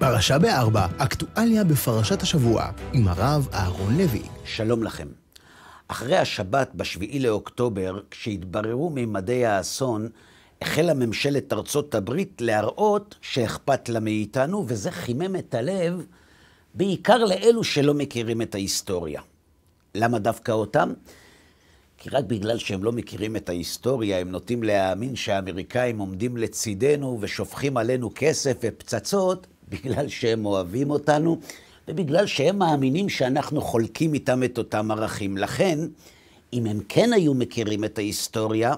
פרשה בארבע, אקטואליה בפרשת השבוע, עם הרב אהרון לוי. שלום לכם. אחרי השבת ב-7 לאוקטובר, כשהתבררו ממדי האסון, החלה ממשלת ארצות הברית להראות שאכפת לה מאיתנו, וזה חימם את הלב, בעיקר לאלו שלא מכירים את ההיסטוריה. למה דווקא אותם? כי רק בגלל שהם לא מכירים את ההיסטוריה, הם נוטים להאמין שהאמריקאים עומדים לצידנו ושופכים עלינו כסף ופצצות, בגלל שהם אוהבים אותנו, ובגלל שהם מאמינים שאנחנו חולקים איתם את אותם ערכים. לכן, אם הם כן היו מכירים את ההיסטוריה,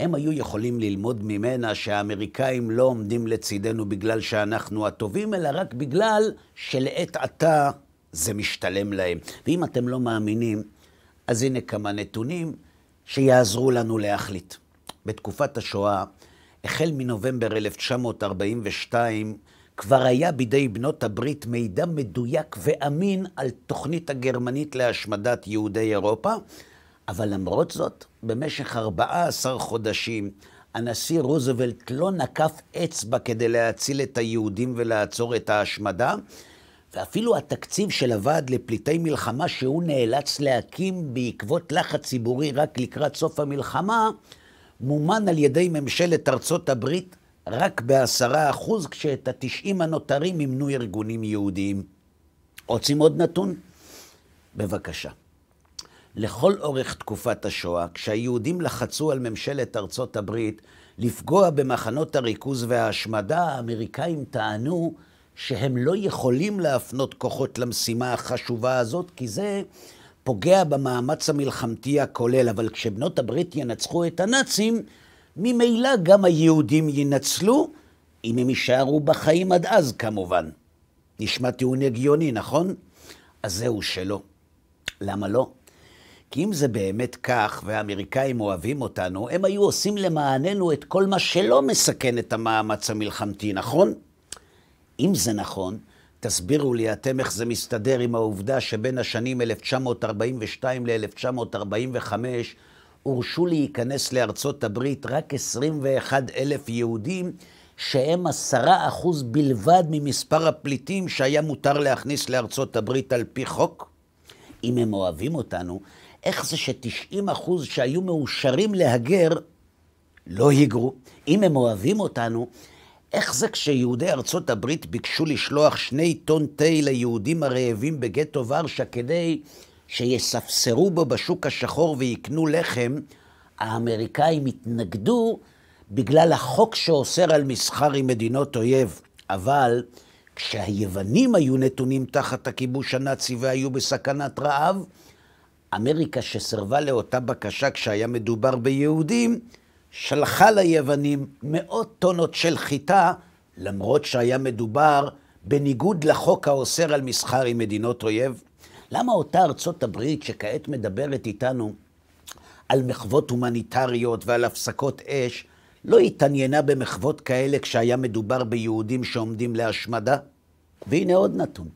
הם היו יכולים ללמוד ממנה שהאמריקאים לא עומדים לצידנו בגלל שאנחנו הטובים, אלא רק בגלל שלעת עתה זה משתלם להם. ואם אתם לא מאמינים, אז הנה כמה נתונים שיעזרו לנו להחליט. בתקופת השואה, החל מנובמבר 1942, כבר היה בידי בנות הברית מידע מדויק ואמין על תוכנית הגרמנית להשמדת יהודי אירופה, אבל למרות זאת, במשך 14 חודשים הנשיא רוזוולט לא נקף אצבע כדי להציל את היהודים ולעצור את ההשמדה, ואפילו התקציב של הוועד לפליטי מלחמה שהוא נאלץ להקים בעקבות לחץ ציבורי רק לקראת סוף המלחמה, מומן על ידי ממשלת ארצות הברית רק בעשרה אחוז, כשאת התשעים הנותרים ימנו ארגונים יהודיים. רוצים עוד נתון? בבקשה. לכל אורך תקופת השואה, כשהיהודים לחצו על ממשלת ארצות הברית לפגוע במחנות הריכוז וההשמדה, האמריקאים טענו שהם לא יכולים להפנות כוחות למשימה החשובה הזאת, כי זה פוגע במאמץ המלחמתי הכולל. אבל כשבנות הברית ינצחו את הנאצים, ממילא גם היהודים ינצלו, אם הם יישארו בחיים עד אז כמובן. נשמע טיעון הגיוני, נכון? אז זהו שלא. למה לא? כי אם זה באמת כך, והאמריקאים אוהבים אותנו, הם היו עושים למעננו את כל מה שלא מסכן את המאמץ המלחמתי, נכון? אם זה נכון, תסבירו לי אתם איך זה מסתדר עם העובדה שבין השנים 1942 ל-1945 הורשו להיכנס לארצות הברית רק 21 אלף יהודים, שהם עשרה אחוז בלבד ממספר הפליטים שהיה מותר להכניס לארצות הברית על פי חוק? אם הם אוהבים אותנו, איך זה ש-90% שהיו מאושרים להגר לא היגרו? אם הם אוהבים אותנו, איך זה כשיהודי ארצות הברית ביקשו לשלוח שני טון תה ליהודים הרעבים בגטו ורשה כדי שיספסרו בו בשוק השחור ויקנו לחם, האמריקאים התנגדו בגלל החוק שאוסר על מסחר עם מדינות אויב. אבל כשהיוונים היו נתונים תחת הכיבוש הנאצי והיו בסכנת רעב, אמריקה שסרבה לאותה בקשה כשהיה מדובר ביהודים, שלחה ליוונים מאות טונות של חיטה, למרות שהיה מדובר בניגוד לחוק האוסר על מסחר עם מדינות אויב. למה אותה ארצות הברית שכעת מדברת איתנו על מחוות הומניטריות ועל הפסקות אש, לא התעניינה במחוות כאלה כשהיה מדובר ביהודים שעומדים להשמדה? והנה עוד נתון.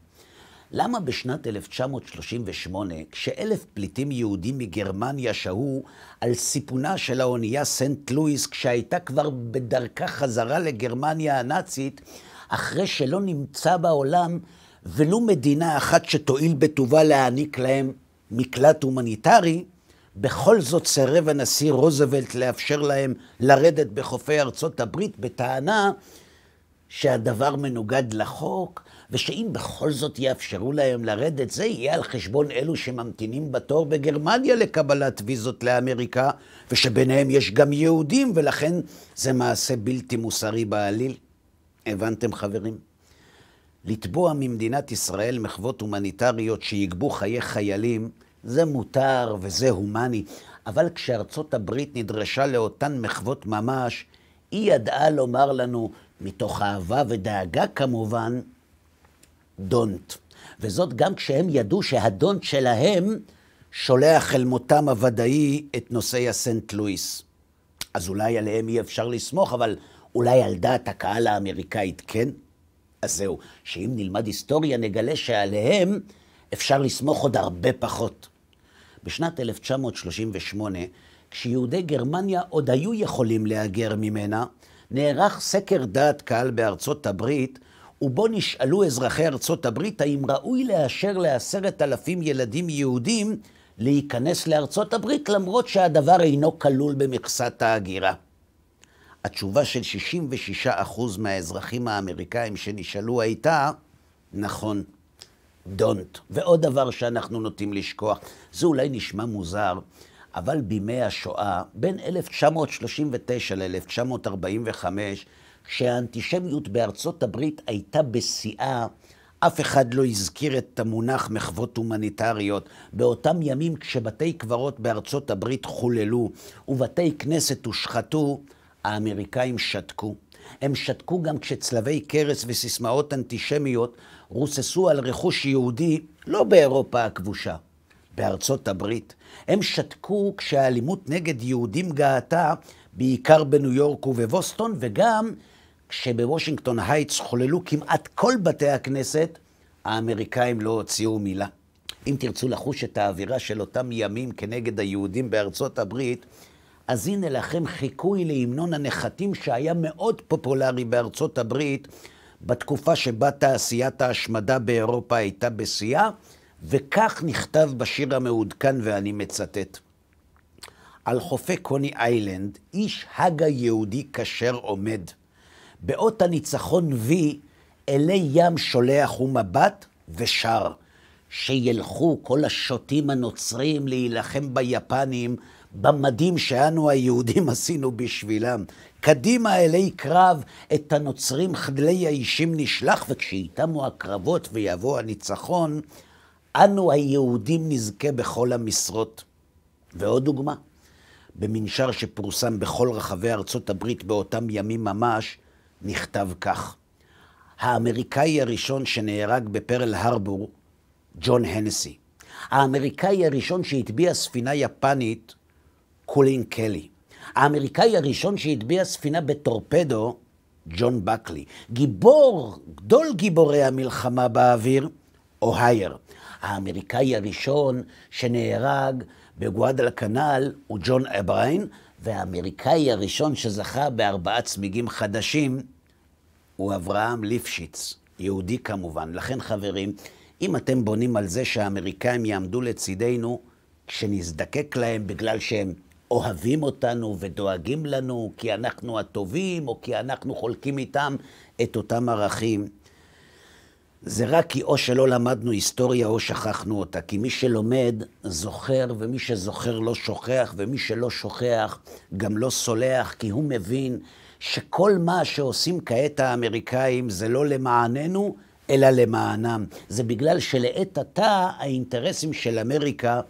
למה בשנת 1938, כשאלף פליטים יהודים מגרמניה שהו על סיפונה של האונייה סנט לואיס, כשהייתה כבר בדרכה חזרה לגרמניה הנאצית, אחרי שלא נמצא בעולם ולו מדינה אחת שתואיל בטובה להעניק להם מקלט הומניטרי, בכל זאת סירב הנשיא רוזוולט לאפשר להם לרדת בחופי ארצות הברית בטענה שהדבר מנוגד לחוק, ושאם בכל זאת יאפשרו להם לרדת, זה יהיה על חשבון אלו שממתינים בתור בגרמניה לקבלת ויזות לאמריקה, ושביניהם יש גם יהודים, ולכן זה מעשה בלתי מוסרי בעליל. הבנתם, חברים? לתבוע ממדינת ישראל מחוות הומניטריות שיגבו חיי חיילים, זה מותר וזה הומני, אבל כשארצות הברית נדרשה לאותן מחוות ממש, היא ידעה לומר לנו, מתוך אהבה ודאגה כמובן, דונט. וזאת גם כשהם ידעו שהדונט שלהם שולח אל מותם הוודאי את נושאי הסנט לואיס. אז אולי עליהם אי אפשר לסמוך, אבל אולי על דעת הקהל האמריקאית כן? אז זהו, שאם נלמד היסטוריה נגלה שעליהם אפשר לסמוך עוד הרבה פחות. בשנת 1938, כשיהודי גרמניה עוד היו יכולים להגר ממנה, נערך סקר דעת קהל בארצות הברית, ובו נשאלו אזרחי ארצות הברית האם ראוי לאשר לעשרת אלפים ילדים יהודים להיכנס לארצות הברית, למרות שהדבר אינו כלול במכסת ההגירה. התשובה של 66% מהאזרחים האמריקאים שנשאלו הייתה, נכון, don't. ועוד דבר שאנחנו נוטים לשכוח, זה אולי נשמע מוזר, אבל בימי השואה, בין 1939 ל-1945, כשהאנטישמיות בארצות הברית הייתה בשיאה, אף אחד לא הזכיר את המונח מחוות הומניטריות. באותם ימים כשבתי קברות בארצות הברית חוללו ובתי כנסת הושחתו, האמריקאים שתקו. הם שתקו גם כשצלבי קרס וסיסמאות אנטישמיות רוססו על רכוש יהודי לא באירופה הכבושה, בארצות הברית. הם שתקו כשהאלימות נגד יהודים גאתה, בעיקר בניו יורק ובבוסטון, וגם כשבוושינגטון הייטס חוללו כמעט כל בתי הכנסת, האמריקאים לא הוציאו מילה. אם תרצו לחוש את האווירה של אותם ימים כנגד היהודים בארצות הברית, אז הנה לכם חיקוי להמנון הנחתים שהיה מאוד פופולרי בארצות הברית בתקופה שבה תעשיית ההשמדה באירופה הייתה בשיאה, וכך נכתב בשיר המעודכן ואני מצטט: על חופי קוני איילנד, איש הגה יהודי כשר עומד. באות הניצחון וי אלי ים שולח הוא מבט ושר. שילכו כל השוטים הנוצרים להילחם ביפנים במדים שאנו היהודים עשינו בשבילם. קדימה אלי קרב, את הנוצרים חדלי האישים נשלח, וכשאיתמו הקרבות ויבוא הניצחון, אנו היהודים נזכה בכל המשרות. ועוד דוגמה, במנשר שפורסם בכל רחבי ארצות הברית באותם ימים ממש, נכתב כך: האמריקאי הראשון שנהרג בפרל הרבור, ג'ון הנסי. האמריקאי הראשון שהטביע ספינה יפנית, קולין קלי. האמריקאי הראשון שהטביע ספינה בטורפדו, ג'ון בקלי. גיבור, גדול גיבורי המלחמה באוויר, אוהייר. האמריקאי הראשון שנהרג בגואדל אל הוא ג'ון אבריין, והאמריקאי הראשון שזכה בארבעה צמיגים חדשים הוא אברהם ליפשיץ, יהודי כמובן. לכן חברים, אם אתם בונים על זה שהאמריקאים יעמדו לצידנו כשנזדקק להם בגלל שהם אוהבים אותנו ודואגים לנו כי אנחנו הטובים, או כי אנחנו חולקים איתם את אותם ערכים. זה רק כי או שלא למדנו היסטוריה או שכחנו אותה. כי מי שלומד זוכר, ומי שזוכר לא שוכח, ומי שלא שוכח גם לא סולח, כי הוא מבין שכל מה שעושים כעת האמריקאים זה לא למעננו, אלא למענם. זה בגלל שלעת עתה האינטרסים של אמריקה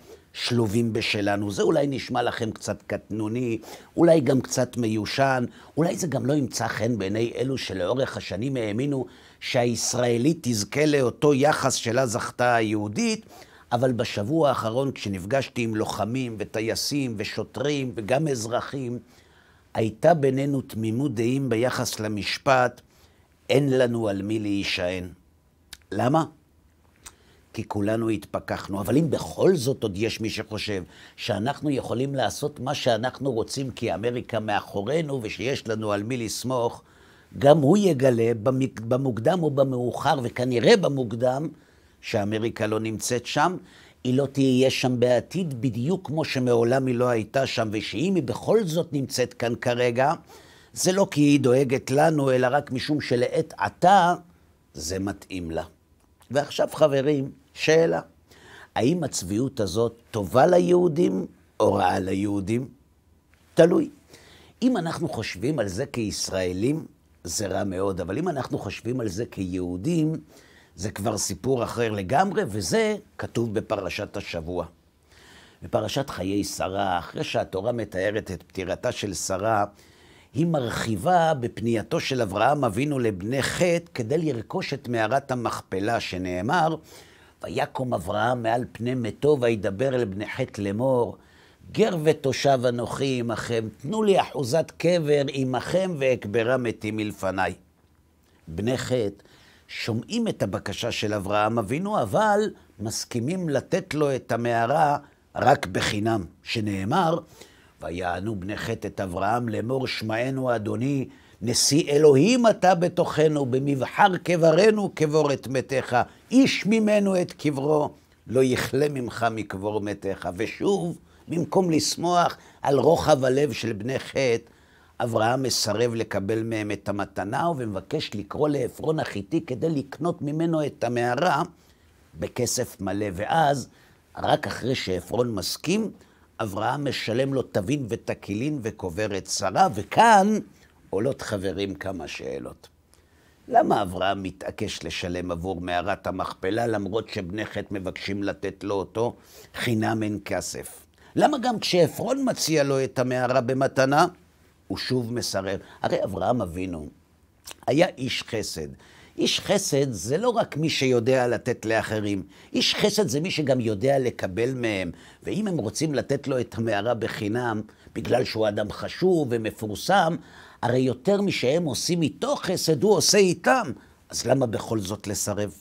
שלובים בשלנו. זה אולי נשמע לכם קצת קטנוני, אולי גם קצת מיושן, אולי זה גם לא ימצא חן בעיני אלו שלאורך השנים האמינו שהישראלית תזכה לאותו יחס שלה זכתה היהודית, אבל בשבוע האחרון כשנפגשתי עם לוחמים וטייסים ושוטרים וגם אזרחים, הייתה בינינו תמימות דעים ביחס למשפט, אין לנו על מי להישען. למה? כי כולנו התפכחנו. אבל אם בכל זאת עוד יש מי שחושב שאנחנו יכולים לעשות מה שאנחנו רוצים כי אמריקה מאחורינו ושיש לנו על מי לסמוך, גם הוא יגלה במוקדם או במאוחר, וכנראה במוקדם, שאמריקה לא נמצאת שם. היא לא תהיה שם בעתיד בדיוק כמו שמעולם היא לא הייתה שם, ושאם היא בכל זאת נמצאת כאן כרגע, זה לא כי היא דואגת לנו, אלא רק משום שלעת עתה זה מתאים לה. ועכשיו, חברים, שאלה. האם הצביעות הזאת טובה ליהודים או רעה ליהודים? תלוי. אם אנחנו חושבים על זה כישראלים, זה רע מאוד, אבל אם אנחנו חושבים על זה כיהודים, זה כבר סיפור אחר לגמרי, וזה כתוב בפרשת השבוע. בפרשת חיי שרה, אחרי שהתורה מתארת את פטירתה של שרה, היא מרחיבה בפנייתו של אברהם אבינו לבני חטא כדי לרכוש את מערת המכפלה, שנאמר, ויקום אברהם מעל פני מתו וידבר אל בני חטא לאמור. גר ותושב אנוכי עמכם, תנו לי אחוזת קבר עמכם ואקברה מתי מלפניי. בני חטא שומעים את הבקשה של אברהם אבינו, אבל מסכימים לתת לו את המערה רק בחינם, שנאמר, ויענו בני חטא את אברהם לאמור שמענו אדוני נשיא אלוהים אתה בתוכנו, במבחר קברנו קבור את מתיך, איש ממנו את קברו, לא יכלה ממך מקבור מתיך. ושוב, במקום לשמוח על רוחב הלב של בני חטא, אברהם מסרב לקבל מהם את המתנה ומבקש לקרוא לעפרון החיתי כדי לקנות ממנו את המערה בכסף מלא. ואז, רק אחרי שעפרון מסכים, אברהם משלם לו טבין ותקילין וקובר את שרה, וכאן עולות חברים כמה שאלות. למה אברהם מתעקש לשלם עבור מערת המכפלה, למרות שבני חטא מבקשים לתת לו אותו חינם אין כסף? למה גם כשעפרון מציע לו את המערה במתנה, הוא שוב מסרב? הרי אברהם אבינו היה איש חסד. איש חסד זה לא רק מי שיודע לתת לאחרים, איש חסד זה מי שגם יודע לקבל מהם. ואם הם רוצים לתת לו את המערה בחינם, בגלל שהוא אדם חשוב ומפורסם, הרי יותר משהם עושים איתו חסד, הוא עושה איתם. אז למה בכל זאת לסרב?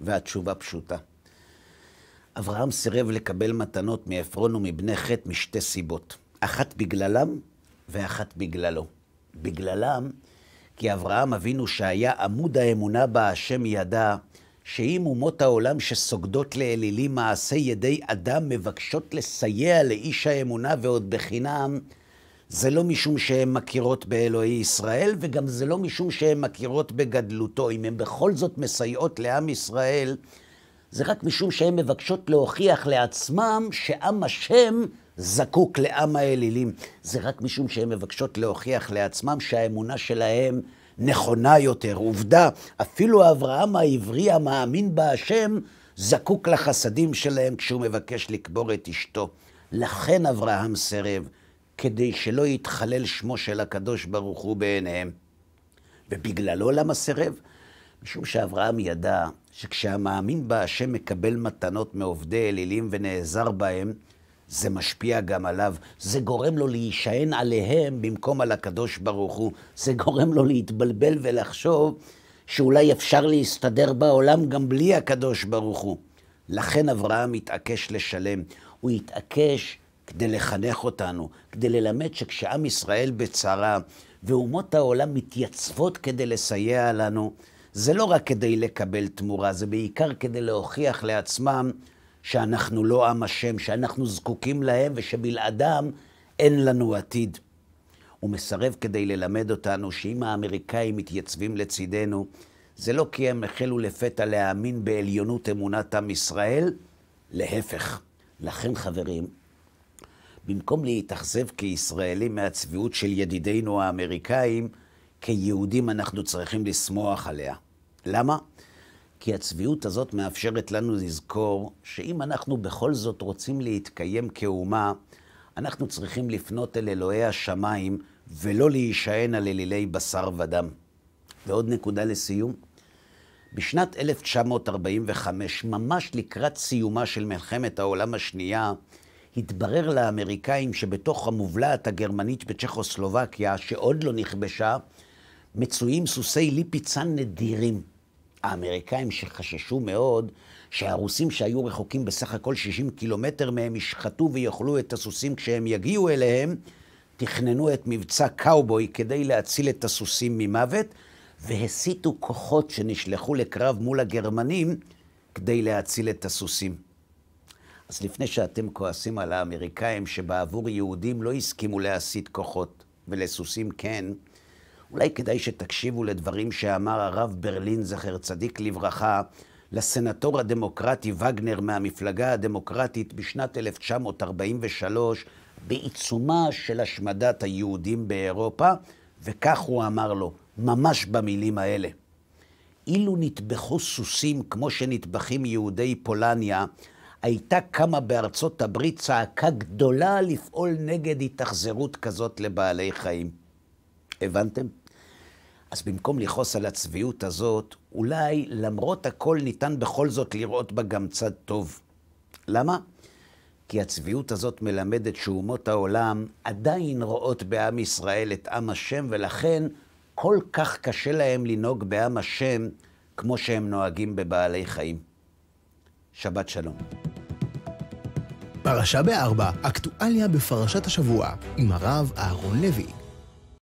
והתשובה פשוטה. אברהם סירב לקבל מתנות מעפרון ומבני חטא משתי סיבות. אחת בגללם ואחת בגללו. בגללם, כי אברהם אבינו שהיה עמוד האמונה בה השם ידע, שאם אומות העולם שסוגדות לאלילים מעשה ידי אדם מבקשות לסייע לאיש האמונה ועוד בחינם, זה לא משום שהן מכירות באלוהי ישראל, וגם זה לא משום שהן מכירות בגדלותו. אם הן בכל זאת מסייעות לעם ישראל, זה רק משום שהן מבקשות להוכיח לעצמם שעם השם זקוק לעם האלילים. זה רק משום שהן מבקשות להוכיח לעצמם שהאמונה שלהם נכונה יותר. עובדה, אפילו אברהם העברי המאמין בהשם זקוק לחסדים שלהם כשהוא מבקש לקבור את אשתו. לכן אברהם סרב. כדי שלא יתחלל שמו של הקדוש ברוך הוא בעיניהם. ובגללו למה סירב? משום שאברהם ידע שכשהמאמין בה מקבל מתנות מעובדי אלילים ונעזר בהם, זה משפיע גם עליו, זה גורם לו להישען עליהם במקום על הקדוש ברוך הוא, זה גורם לו להתבלבל ולחשוב שאולי אפשר להסתדר בעולם גם בלי הקדוש ברוך הוא. לכן אברהם התעקש לשלם, הוא התעקש כדי לחנך אותנו, כדי ללמד שכשעם ישראל בצרה ואומות העולם מתייצבות כדי לסייע לנו, זה לא רק כדי לקבל תמורה, זה בעיקר כדי להוכיח לעצמם שאנחנו לא עם השם, שאנחנו זקוקים להם ושבלעדם אין לנו עתיד. הוא מסרב כדי ללמד אותנו שאם האמריקאים מתייצבים לצידנו, זה לא כי הם החלו לפתע להאמין בעליונות אמונת עם ישראל, להפך. לכן, חברים, במקום להתאכזב כישראלים מהצביעות של ידידינו האמריקאים, כיהודים אנחנו צריכים לשמוח עליה. למה? כי הצביעות הזאת מאפשרת לנו לזכור שאם אנחנו בכל זאת רוצים להתקיים כאומה, אנחנו צריכים לפנות אל אלוהי השמיים ולא להישען על אלילי בשר ודם. ועוד נקודה לסיום. בשנת 1945, ממש לקראת סיומה של מלחמת העולם השנייה, התברר לאמריקאים שבתוך המובלעת הגרמנית בצ'כוסלובקיה, שעוד לא נכבשה, מצויים סוסי ליפיצן נדירים. האמריקאים שחששו מאוד שהרוסים שהיו רחוקים בסך הכל 60 קילומטר מהם ישחטו ויאכלו את הסוסים כשהם יגיעו אליהם, תכננו את מבצע קאובוי כדי להציל את הסוסים ממוות, והסיטו כוחות שנשלחו לקרב מול הגרמנים כדי להציל את הסוסים. אז לפני שאתם כועסים על האמריקאים שבעבור יהודים לא הסכימו להסיט כוחות, ולסוסים כן, אולי כדאי שתקשיבו לדברים שאמר הרב ברלין, זכר צדיק לברכה, לסנטור הדמוקרטי וגנר מהמפלגה הדמוקרטית בשנת 1943, בעיצומה של השמדת היהודים באירופה, וכך הוא אמר לו, ממש במילים האלה. אילו נטבחו סוסים כמו שנטבחים יהודי פולניה, הייתה קמה בארצות הברית צעקה גדולה לפעול נגד התאכזרות כזאת לבעלי חיים. הבנתם? אז במקום לכעוס על הצביעות הזאת, אולי למרות הכל ניתן בכל זאת לראות בה גם צד טוב. למה? כי הצביעות הזאת מלמדת שאומות העולם עדיין רואות בעם ישראל את עם השם, ולכן כל כך קשה להם לנהוג בעם השם כמו שהם נוהגים בבעלי חיים. שבת שלום. פרשה בארבע, אקטואליה בפרשת השבוע, עם הרב אהרון לוי.